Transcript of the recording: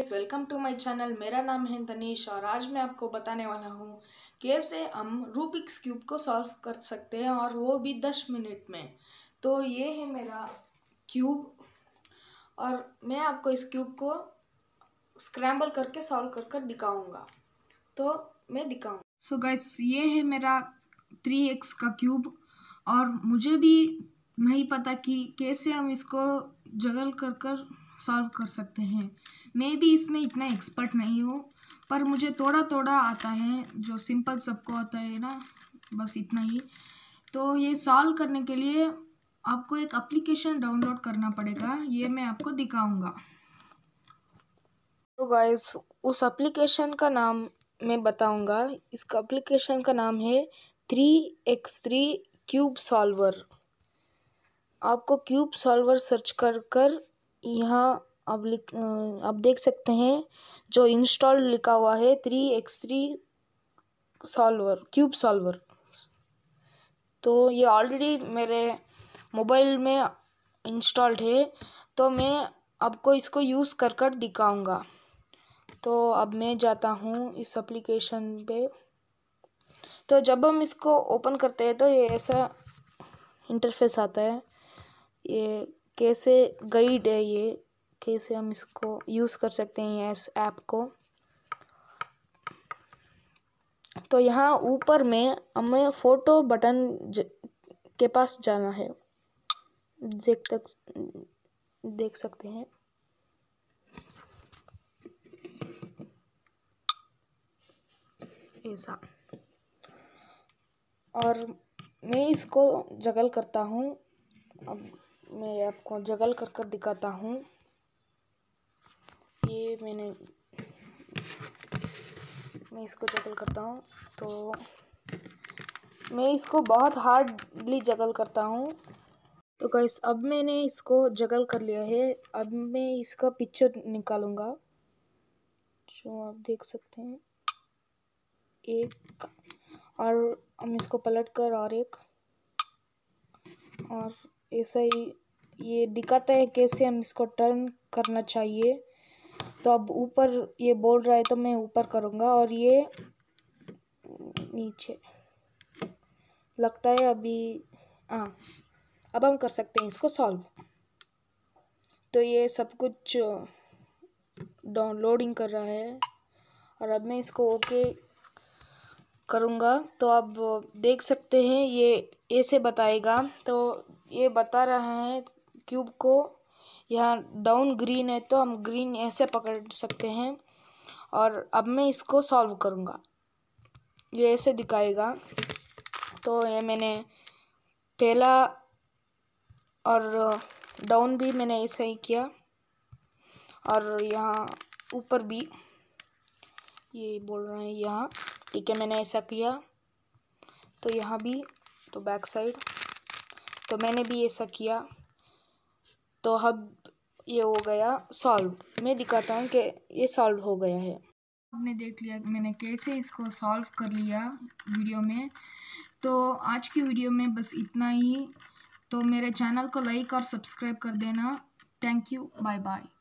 guys welcome to my channel मेरा नाम है तनीश और आज मैं आपको बताने वाला हूँ कैसे हम रूबिक्स क्यूब को सॉल्व कर सकते हैं और वो भी दस मिनट में तो ये है मेरा क्यूब और मैं आपको इस क्यूब को स्क्रैम्बल करके सॉल्व कर कर दिखाऊँगा तो मैं दिखाऊँ सो गाइस ये है मेरा थ्री एक्स का क्यूब और मुझे भी नहीं पता कि कैसे हम इसको जगल कर कर सॉल्व कर सकते हैं मैं भी इसमें इतना एक्सपर्ट नहीं हूँ पर मुझे थोड़ा थोड़ा आता है जो सिंपल सबको आता है ना बस इतना ही तो ये सॉल्व करने के लिए आपको एक एप्लीकेशन डाउनलोड करना पड़ेगा ये मैं आपको दिखाऊंगा तो गाइस उस एप्लीकेशन का नाम मैं बताऊंगा इसका एप्लीकेशन का नाम है three x three cube solver आपको क्यूब सॉल्वर सर्च कर कर यहाँ अब लिख अब आप देख सकते हैं जो इंस्टॉल लिखा हुआ है three x three solver cube solver तो ये ऑलरेडी मेरे मोबाइल में इंस्टॉल्ड है तो मैं आपको इसको यूज़ कर कर दिखाऊँगा तो अब मैं जाता हूँ इस एप्लीकेशन पे तो जब हम इसको ओपन करते हैं तो ये ऐसा इंटरफेस आता है ये कैसे गाइड है ये कैसे हम इसको यूज़ कर सकते हैं इस ऐप को तो यहाँ ऊपर में हमें फ़ोटो बटन के पास जाना है देख तक देख सकते हैं ऐसा और मैं इसको जगल करता हूँ अब मैं आपको जगल कर कर दिखाता हूँ ये मैंने मैं इसको जगल करता हूँ तो मैं इसको बहुत हार्डली जगल करता हूँ तो गैस अब मैंने इसको जगल कर लिया है अब मैं इसका पिक्चर निकालूँगा जो आप देख सकते हैं एक और हम इसको पलट कर और एक और ऐसा ही ये दिखाते हैं कैसे हम इसको टर्न करना चाहिए तो अब ऊपर ये बोल रहा है तो मैं ऊपर करूँगा और ये नीचे लगता है अभी हाँ अब हम कर सकते हैं इसको सॉल्व तो ये सब कुछ डाउनलोडिंग कर रहा है और अब मैं इसको ओके करूँगा तो अब देख सकते हैं ये ऐसे बताएगा तो ये बता रहा है क्यूब को यहाँ डाउन ग्रीन है तो हम ग्रीन ऐसे पकड़ सकते हैं और अब मैं इसको सॉल्व करूँगा ये ऐसे दिखाएगा तो ये मैंने पहला और डाउन भी मैंने ऐसे ही किया और यहाँ ऊपर भी ये बोल रहे हैं यहाँ ठीक है मैंने ऐसा किया तो यहाँ भी तो बैक साइड तो मैंने भी ऐसा किया तो अब ये हो गया सॉल्व मैं दिखाता हूँ कि ये सॉल्व हो गया है आपने देख लिया मैंने कैसे इसको सॉल्व कर लिया वीडियो में तो आज की वीडियो में बस इतना ही तो मेरे चैनल को लाइक और सब्सक्राइब कर देना थैंक यू बाय बाय